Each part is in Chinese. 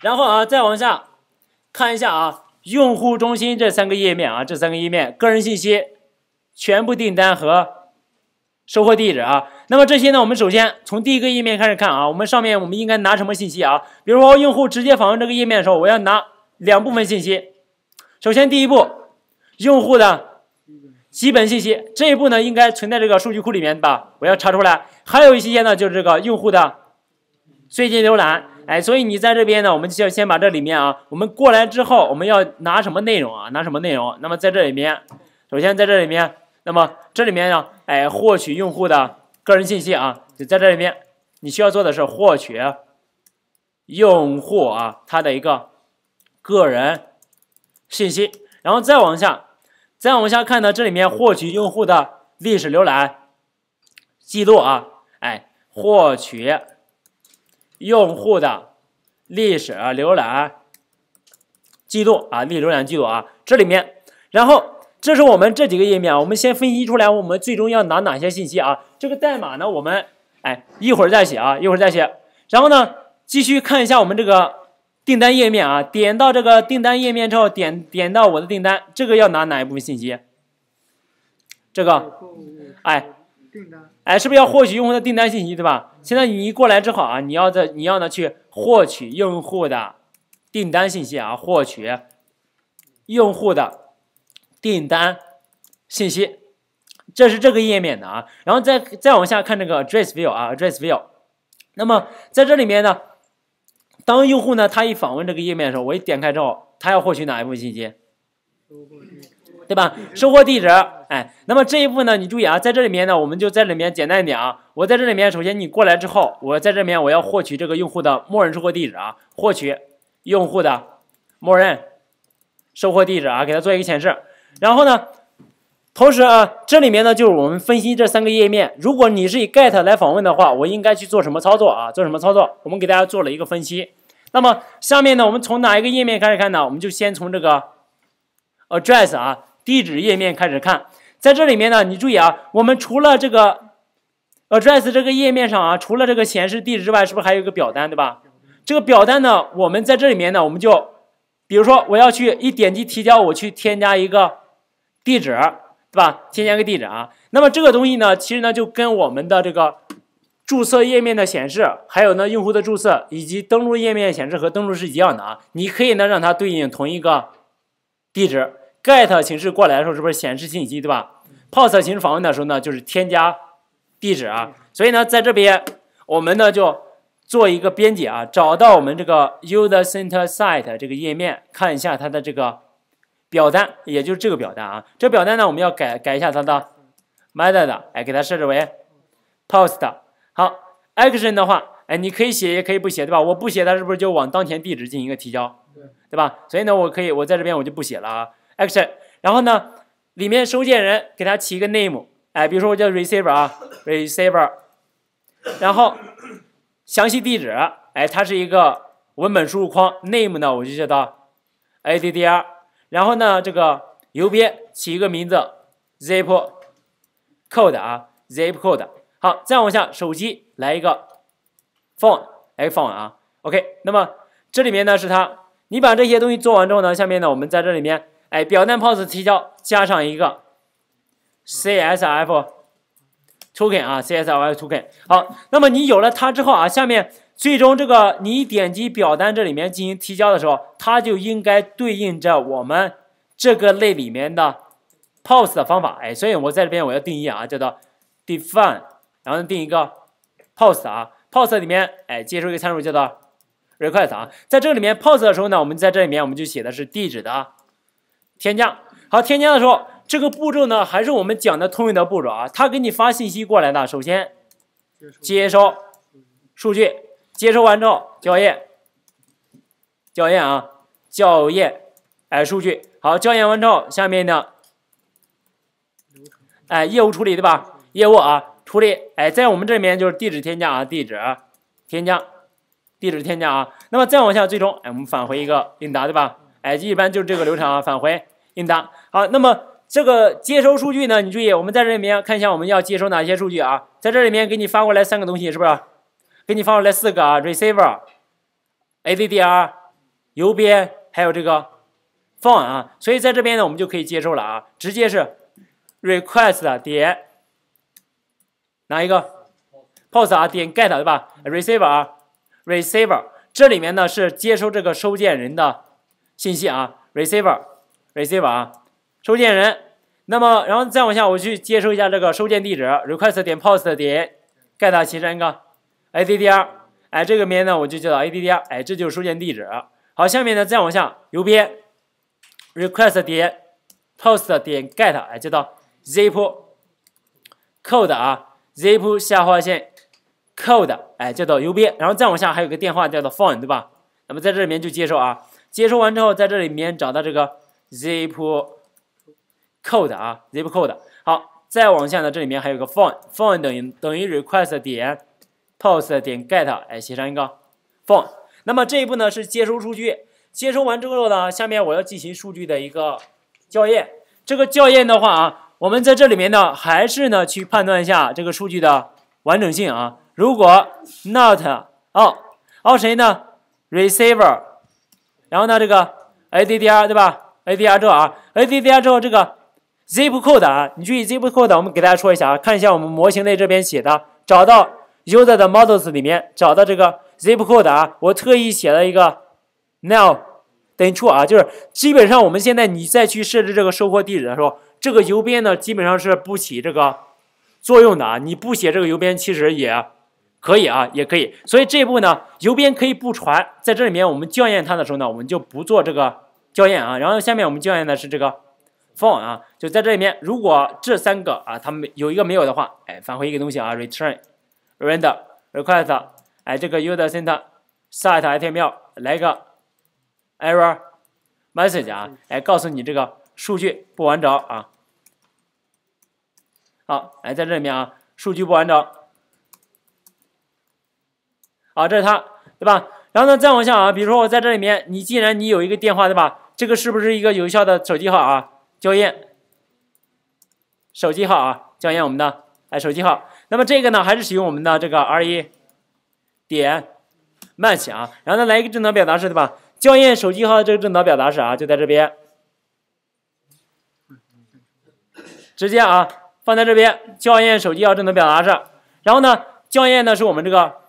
然后啊，再往下看一下啊，用户中心这三个页面啊，这三个页面，个人信息、全部订单和收货地址啊。那么这些呢，我们首先从第一个页面开始看啊。我们上面我们应该拿什么信息啊？比如说用户直接访问这个页面的时候，我要拿两部分信息。首先第一步，用户的基本信息，这一步呢应该存在这个数据库里面吧？我要查出来。还有一些呢，就是这个用户的最近浏览。哎，所以你在这边呢，我们就要先把这里面啊，我们过来之后，我们要拿什么内容啊？拿什么内容？那么在这里面，首先在这里面，那么这里面呢，哎，获取用户的个人信息啊，就在这里面，你需要做的是获取用户啊他的一个个人信息，然后再往下，再往下看呢，这里面获取用户的历史浏览记录啊，哎，获取。用户的，历史浏览记录啊，历史浏览记录啊，这里面，然后这是我们这几个页面，我们先分析出来，我们最终要拿哪些信息啊？这个代码呢，我们哎一会儿再写啊，一会儿再写。然后呢，继续看一下我们这个订单页面啊，点到这个订单页面之后，点点到我的订单，这个要拿哪一部分信息？这个，哎。订单，哎，是不是要获取用户的订单信息，对吧？现在你过来之后啊，你要的你要呢去获取用户的订单信息啊，获取用户的订单信息，这是这个页面的啊。然后再再往下看这个 address view 啊 address view，那么在这里面呢，当用户呢他一访问这个页面的时候，我一点开之后，他要获取哪一部分信息？收货地址，对吧？收货地址。哎，那么这一部分呢？你注意啊，在这里面呢，我们就在里面简单一点啊。我在这里面，首先你过来之后，我在这里面我要获取这个用户的默认收货地址啊，获取用户的默认收货地址啊，给它做一个显示。然后呢，同时啊，这里面呢就是我们分析这三个页面，如果你是以 GET 来访问的话，我应该去做什么操作啊？做什么操作？我们给大家做了一个分析。那么下面呢，我们从哪一个页面开始看呢？我们就先从这个 address 啊地址页面开始看。在这里面呢，你注意啊，我们除了这个 address 这个页面上啊，除了这个显示地址之外，是不是还有个表单，对吧？这个表单呢，我们在这里面呢，我们就比如说我要去一点击提交，我去添加一个地址，对吧？添加个地址啊，那么这个东西呢，其实呢就跟我们的这个注册页面的显示，还有呢用户的注册以及登录页面显示和登录是一样的啊，你可以呢让它对应同一个地址。GET 形式过来的时候，是不是显示信息，对吧？POST 形式访问的时候呢，就是添加地址啊。所以呢，在这边我们呢就做一个编辑啊，找到我们这个 user center site 这个页面，看一下它的这个表单，也就是这个表单啊。这表单呢，我们要改改一下它的 method，哎，给它设置为 post。好，action 的话，哎，你可以写也可以不写，对吧？我不写，它是不是就往当前地址进行一个提交？对，对吧？所以呢，我可以，我在这边我就不写了啊。Action，然后呢，里面收件人给他起一个 name，哎，比如说我叫 receiver 啊，receiver，然后详细地址，哎，它是一个文本输入框，name 呢我就叫到 addr，然后呢这个邮编起一个名字 zip code 啊，zip code，好，再往下手机来一个 phone，iPhone 啊，OK，那么这里面呢是它，你把这些东西做完之后呢，下面呢我们在这里面。哎，表单 p o s 提交加上一个 c s f token 啊 c s f token。好，那么你有了它之后啊，下面最终这个你点击表单这里面进行提交的时候，它就应该对应着我们这个类里面的 p o s 的方法。哎，所以我在这边我要定义啊，叫做 define，然后定一个 p o s 啊 p o s 里面哎接收一个参数叫做 request 啊，在这里面 p o s 的时候呢，我们在这里面我们就写的是地址的。添加好，添加的时候，这个步骤呢，还是我们讲的通用的步骤啊。他给你发信息过来的，首先接收数据，接收完之后校验，校验啊，校验哎数据。好，校验完之后，下面呢，哎业务处理对吧？业务啊，处理哎，在我们这边就是地址添加啊，地址添加，地址添加啊。那么再往下，最终哎，我们返回一个应答对吧？哎，一般就是这个流程啊，返回应答。好。那么这个接收数据呢？你注意，我们在这里面看一下，我们要接收哪些数据啊？在这里面给你发过来三个东西，是不是？给你发过来四个啊，receiver，addr，邮编，还有这个 phone 啊。所以在这边呢，我们就可以接收了啊，直接是 request 点哪一个 post 啊，点 get 对吧？receiver 啊，receiver 这里面呢是接收这个收件人的。信息啊，receiver，receiver 啊，收件人。那么，然后再往下，我去接收一下这个收件地址，request 点 post 点 get 到其一个，addr，哎，这个名呢，我就叫到 addr，哎，这就是收件地址。好，下面呢，再往下，邮编，request 点 post 点 get，哎，叫到 zip code 啊，zip 下划线 code，哎，叫到邮编。然后再往下还有个电话，叫做 phone，对吧？那么在这里面就接受啊。接收完之后，在这里面找到这个 zip code 啊，zip code。好，再往下呢，这里面还有个 p h o n e p h o n e 等于等于 request 点 post 点 get，哎，写上一个 p h o n e 那么这一步呢是接收数据，接收完之后呢，下面我要进行数据的一个校验。这个校验的话啊，我们在这里面呢，还是呢去判断一下这个数据的完整性啊。如果 not 哦，哦谁呢？receiver。然后呢，这个 addr 对吧？addr 之后啊，addr 之后这个 zip code 啊，你注意 zip code，我们给大家说一下啊，看一下我们模型类这边写的，找到 user 的 models 里面找到这个 zip code 啊，我特意写了一个 now 等于处啊，就是基本上我们现在你再去设置这个收货地址的时候，这个邮编呢基本上是不起这个作用的啊，你不写这个邮编其实也。可以啊，也可以。所以这一步呢，邮编可以不传。在这里面，我们校验它的时候呢，我们就不做这个校验啊。然后下面我们校验的是这个 p h o n e 啊，就在这里面，如果这三个啊，它们有一个没有的话，哎，返回一个东西啊，return render request，哎，这个 user sent set item 来个 error message 啊，哎，告诉你这个数据不完整啊。好，哎，在这里面啊，数据不完整。啊，这是它，对吧？然后呢，再往下啊，比如说我在这里面，你既然你有一个电话，对吧？这个是不是一个有效的手机号啊？校验手机号啊，校验我们的哎手机号。那么这个呢，还是使用我们的这个 R1 点慢写啊。然后呢，来一个正能表达式，对吧？校验手机号的这个正能表达式啊，就在这边，直接啊放在这边校验手机号正能表达式。然后呢，校验呢是我们这个。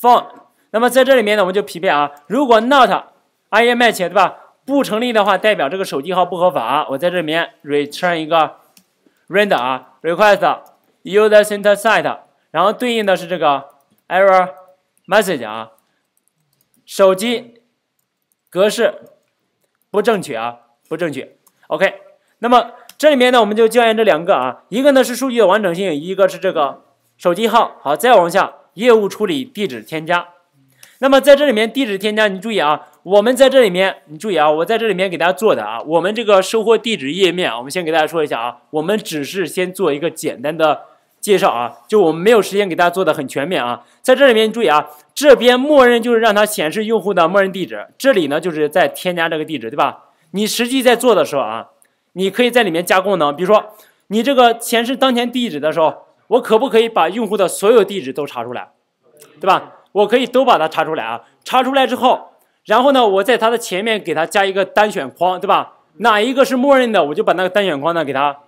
phone。那么在这里面呢，我们就匹配啊。如果 not i am a t c h 对吧？不成立的话，代表这个手机号不合法。我在这里面 return 一个 render 啊，request user sent site，然后对应的是这个 error message 啊，手机格式不正确啊，不正确。OK，那么这里面呢，我们就校验这两个啊，一个呢是数据的完整性，一个是这个手机号。好，再往下。业务处理地址添加，那么在这里面地址添加，你注意啊，我们在这里面你注意啊，我在这里面给大家做的啊，我们这个收货地址页面，我们先给大家说一下啊，我们只是先做一个简单的介绍啊，就我们没有时间给大家做的很全面啊，在这里面注意啊，这边默认就是让它显示用户的默认地址，这里呢就是在添加这个地址，对吧？你实际在做的时候啊，你可以在里面加功能，比如说你这个显示当前地址的时候。我可不可以把用户的所有地址都查出来，对吧？我可以都把它查出来啊。查出来之后，然后呢，我在它的前面给它加一个单选框，对吧？哪一个是默认的，我就把那个单选框呢给它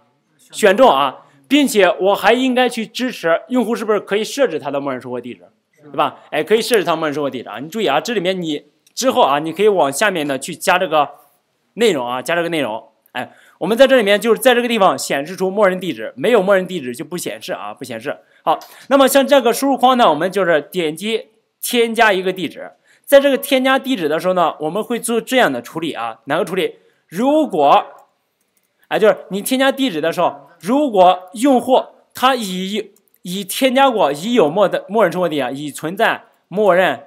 选中啊，并且我还应该去支持用户是不是可以设置它的默认收货地址，对吧？哎，可以设置它默认收货地址啊。你注意啊，这里面你之后啊，你可以往下面呢去加这个内容啊，加这个内容，哎。我们在这里面就是在这个地方显示出默认地址，没有默认地址就不显示啊，不显示。好，那么像这个输入框呢，我们就是点击添加一个地址，在这个添加地址的时候呢，我们会做这样的处理啊，哪个处理？如果，哎，就是你添加地址的时候，如果用户他已已添加过已有默的默认收货地址，已存在默认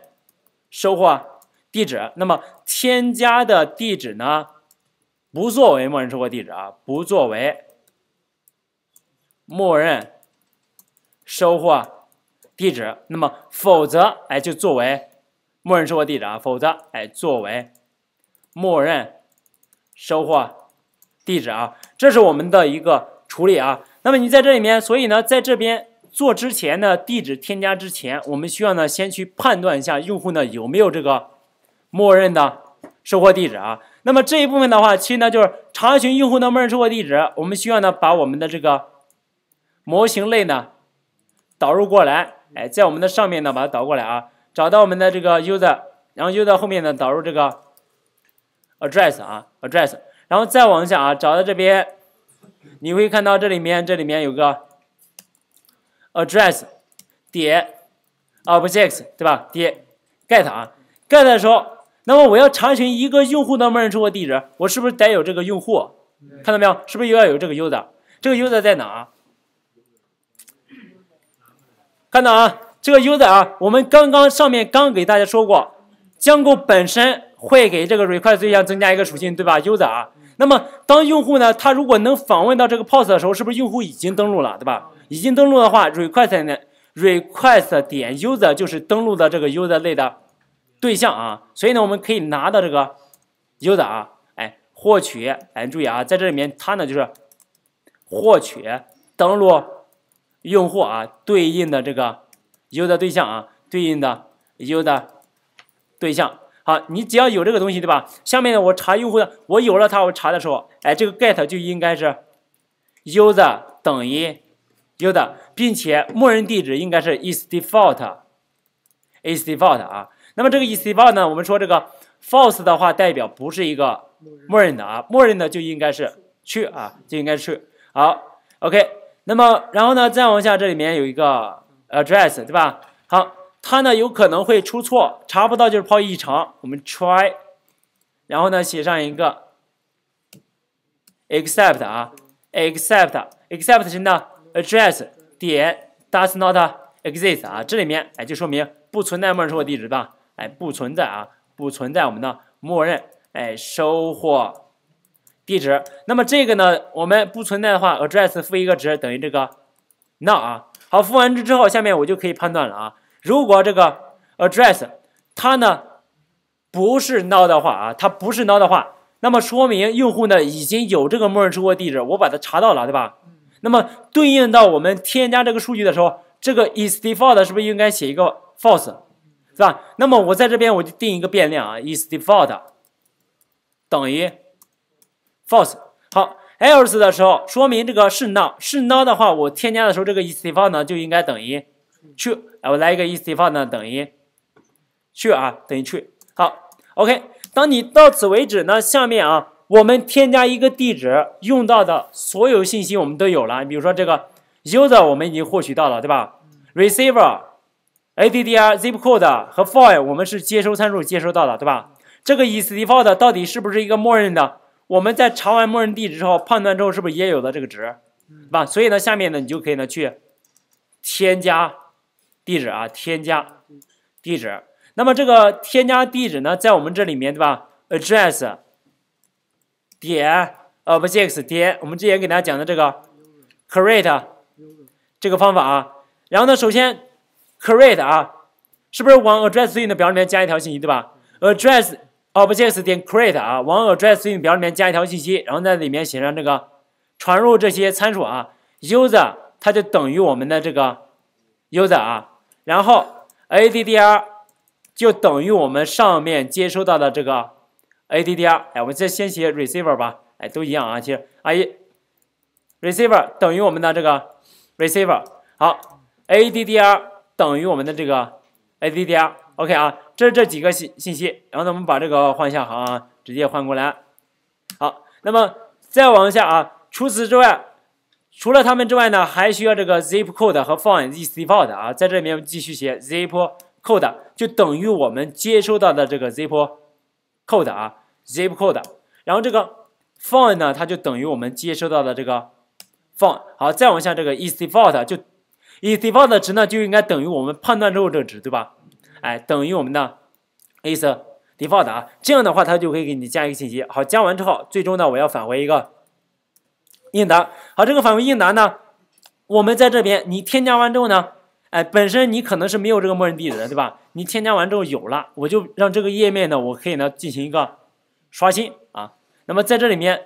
收货地址，那么添加的地址呢？不作为默认收货地址啊，不作为默认收货地址，那么否则哎就作为默认收货地址啊，否则哎作为默认收货地址啊，这是我们的一个处理啊。那么你在这里面，所以呢，在这边做之前呢，地址添加之前，我们需要呢先去判断一下用户呢有没有这个默认的。收货地址啊，那么这一部分的话，其实呢就是查询用户的默认收货地址。我们需要呢把我们的这个模型类呢导入过来，哎，在我们的上面呢把它导过来啊，找到我们的这个 user，然后 user 后面呢导入这个 address 啊，address，然后再往下啊，找到这边，你会看到这里面这里面有个 address，点 object s 对吧？点 get 啊，get 的时候。那么我要查询一个用户的默认收货地址，我是不是得有这个用户？看到没有？是不是又要有这个 user？这个 user 在哪？看到啊，这个 user 啊，我们刚刚上面刚给大家说过，江购本身会给这个 request 对象增加一个属性，对吧？user 啊。那么当用户呢，他如果能访问到这个 pos 的时候，是不是用户已经登录了，对吧？已经登录的话，request 呢 request 点 user 就是登录的这个 user 类的。对象啊，所以呢，我们可以拿到这个 U s e r 啊，哎，获取，哎，注意啊，在这里面它呢就是获取登录用户啊对应的这个 U 的对象啊，对应的 U 的对象。好，你只要有这个东西，对吧？下面呢，我查用户的，我有了它，我查的时候，哎，这个 get 就应该是 U s e r 等于 U s e r 并且默认地址应该是 is default，is default 啊。那么这个 is equal 呢？我们说这个 false 的话代表不是一个默认的啊，默认的就应该是去啊，就应该是去。好，OK。那么然后呢，再往下，这里面有一个 address 对吧？好，它呢有可能会出错，查不到就是抛异常。我们 try，然后呢写上一个 except 啊，except except 呢 address 点 does not exist 啊，这里面哎就说明不存在默认错误地址吧。哎，不存在啊，不存在，我们的默认哎，收货地址。那么这个呢，我们不存在的话，address 负一个值等于这个 now 啊。好，付完值之后，下面我就可以判断了啊。如果这个 address 它呢不是 now 的话啊，它不是 now 的话，那么说明用户呢已经有这个默认收货地址，我把它查到了，对吧？那么对应到我们添加这个数据的时候，这个 is default 是不是应该写一个 false？是吧？那么我在这边我就定一个变量啊，is default 等于 false。好，else 的时候说明这个是 no，是 no 的话，我添加的时候这个 is default 呢就应该等于 true。我来一个 is default 呢等于 true 啊，等于 true。好，OK。当你到此为止呢，下面啊，我们添加一个地址用到的所有信息我们都有了。比如说这个 user 我们已经获取到了，对吧？receiver。addr、zip code 和 file 我们是接收参数接收到的，对吧？这个 is default 到底是不是一个默认的？我们在查完默认地址之后，判断之后是不是也有了这个值，对吧？所以呢，下面呢，你就可以呢去添加地址啊，添加地址。那么这个添加地址呢，在我们这里面，对吧？address 点 object 点我们之前给大家讲的这个 create 这个方法啊。然后呢，首先。create 啊，是不是往 address 对应的表里面加一条信息，对吧？address，objects 点 create 啊，往 address 对应表里面加一条信息，然后在里面写上这个传入这些参数啊，user 它就等于我们的这个 user 啊，然后 addr 就等于我们上面接收到的这个 addr，哎，我们再先写 receiver 吧，哎，都一样啊，其实啊一 receiver 等于我们的这个 receiver，好，addr。等于我们的这个 A D D R O K 啊，这是这几个信信息。然后呢，我们把这个换一下行，啊，直接换过来。好，那么再往下啊，除此之外，除了他们之外呢，还需要这个 Zip Code 和 f h o n e E Fault 啊，在这里面继续写 Zip Code 就等于我们接收到的这个 Zip Code 啊，Zip Code。然后这个 f i o n e 呢，它就等于我们接收到的这个 f i o n e 好，再往下这个 E C Fault 就以 default 值呢就应该等于我们判断之后这个值，对吧？哎，等于我们的 a c d e s default 啊，这样的话它就可以给你加一个信息。好，加完之后，最终呢我要返回一个应答。好，这个返回应答呢，我们在这边你添加完之后呢，哎，本身你可能是没有这个默认地址，的，对吧？你添加完之后有了，我就让这个页面呢，我可以呢进行一个刷新啊。那么在这里面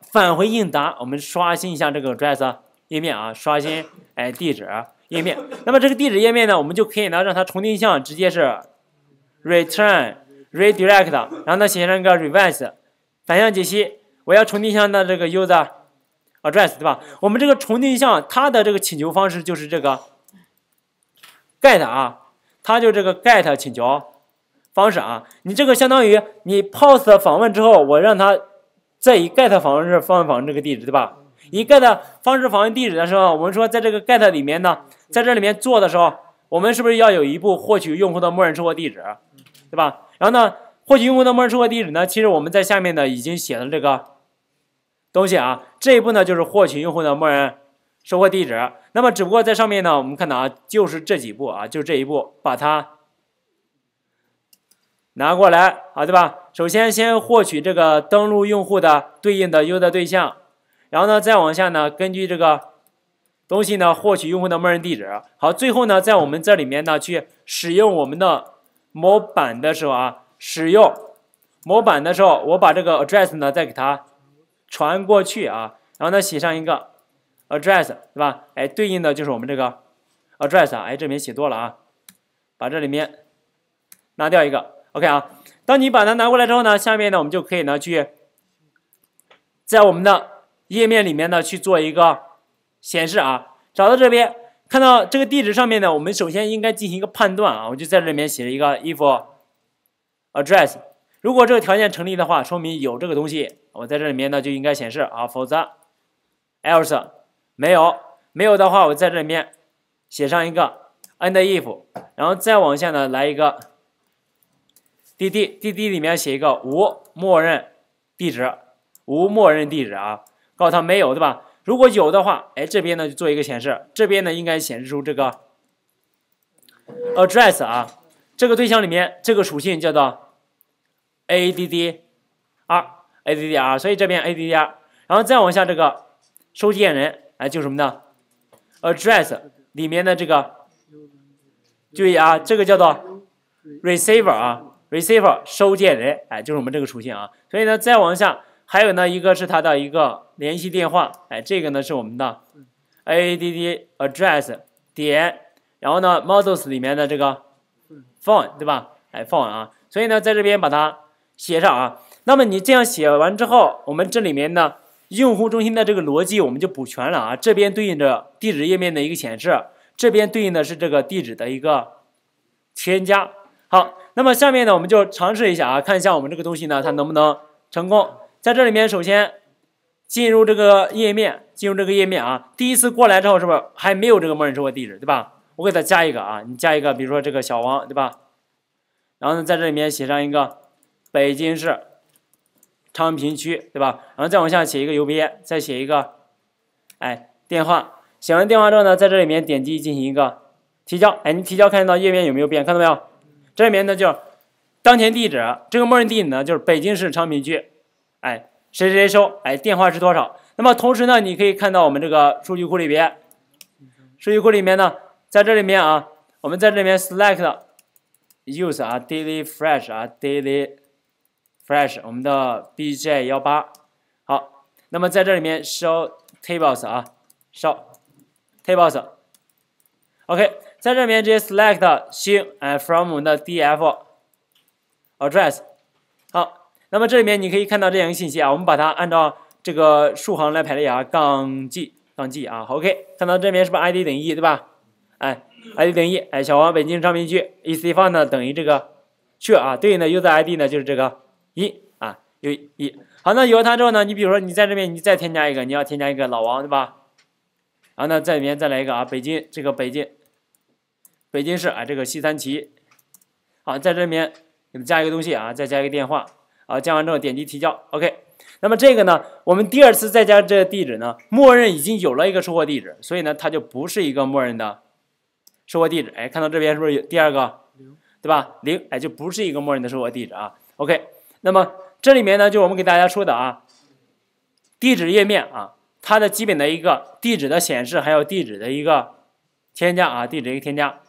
返回应答，我们刷新一下这个 address。页面啊，刷新，哎，地址页面。那么这个地址页面呢，我们就可以呢让它重定向，直接是 return redirect，然后呢写上一个 reverse 反向解析。我要重定向的这个 user address，对吧？我们这个重定向它的这个请求方式就是这个 get 啊，它就这个 get 请求方式啊。你这个相当于你 post 访问之后，我让它再以 get 方式访问这个地址，对吧？你 get 方式访问地址的时候，我们说在这个 get 里面呢，在这里面做的时候，我们是不是要有一步获取用户的默认收货地址，对吧？然后呢，获取用户的默认收货地址呢，其实我们在下面呢已经写了这个东西啊。这一步呢就是获取用户的默认收货地址。那么只不过在上面呢，我们看到啊，就是这几步啊，就这一步把它拿过来啊，对吧？首先先获取这个登录用户的对应的 U r 对象。然后呢，再往下呢，根据这个东西呢，获取用户的默认地址。好，最后呢，在我们这里面呢，去使用我们的模板的时候啊，使用模板的时候，我把这个 address 呢再给它传过去啊。然后呢，写上一个 address 是吧？哎，对应的就是我们这个 address 啊。哎，这边写多了啊，把这里面拿掉一个。OK 啊，当你把它拿过来之后呢，下面呢，我们就可以呢去在我们的页面里面呢去做一个显示啊，找到这边看到这个地址上面呢，我们首先应该进行一个判断啊，我就在这里面写了一个 if address，如果这个条件成立的话，说明有这个东西，我在这里面呢就应该显示啊，否则 else 没有没有的话，我在这里面写上一个 a n d if，然后再往下呢来一个 dd dd 里面写一个无默认地址，无默认地址啊。告诉他没有，对吧？如果有的话，哎，这边呢就做一个显示，这边呢应该显示出这个 address 啊，这个对象里面这个属性叫做 addr，addr，所以这边 addr，然后再往下这个收件人，哎，就什么呢？address 里面的这个，注意啊，这个叫做 receiver 啊，receiver 收件人，哎，就是我们这个属性啊，所以呢，再往下。还有呢，一个是他的一个联系电话，哎，这个呢是我们的 A A D D Address 点，然后呢 Models 里面的这个 Phone 对吧？哎，Phone 啊，所以呢在这边把它写上啊。那么你这样写完之后，我们这里面呢用户中心的这个逻辑我们就补全了啊。这边对应着地址页面的一个显示，这边对应的是这个地址的一个添加。好，那么下面呢我们就尝试一下啊，看一下我们这个东西呢它能不能成功。在这里面，首先进入这个页面，进入这个页面啊。第一次过来之后，是不是还没有这个默认收货地址，对吧？我给他加一个啊，你加一个，比如说这个小王，对吧？然后呢，在这里面写上一个北京市昌平区，对吧？然后再往下写一个邮编，再写一个，哎，电话。写完电话之后呢，在这里面点击进行一个提交。哎，你提交，看到页面有没有变？看到没有？这里面呢就当前地址，这个默认地址呢就是北京市昌平区。哎，谁谁谁收？哎，电话是多少？那么同时呢，你可以看到我们这个数据库里边，数据库里面呢，在这里面啊，我们在这里面 select use 啊，daily fresh 啊，daily fresh，我们的 bj 幺八，好，那么在这里面 show tables 啊，show tables，OK，在这里面直接 select 星哎 from 我们的 df address。那么这里面你可以看到这两个信息啊，我们把它按照这个竖行来排列啊，杠 G 杠 G 啊，好 OK，看到这边是不是 ID 等于一，对吧？哎，ID 等于一，哎，小王北京昌平区，AC 方呢等于这个 true 啊，对应的 user ID 呢就是这个一啊，有一。好，那有了它之后呢，你比如说你在这边你再添加一个，你要添加一个老王对吧？啊，那在里面再来一个啊，北京这个北京，北京市啊，这个西三旗。好，在这里面给它加一个东西啊，再加一个电话。啊，建完之后点击提交，OK。那么这个呢，我们第二次再加这个地址呢，默认已经有了一个收货地址，所以呢，它就不是一个默认的收货地址。哎，看到这边是不是有第二个对吧？零，哎，就不是一个默认的收货地址啊。OK。那么这里面呢，就我们给大家说的啊，地址页面啊，它的基本的一个地址的显示，还有地址的一个添加啊，地址一个添加。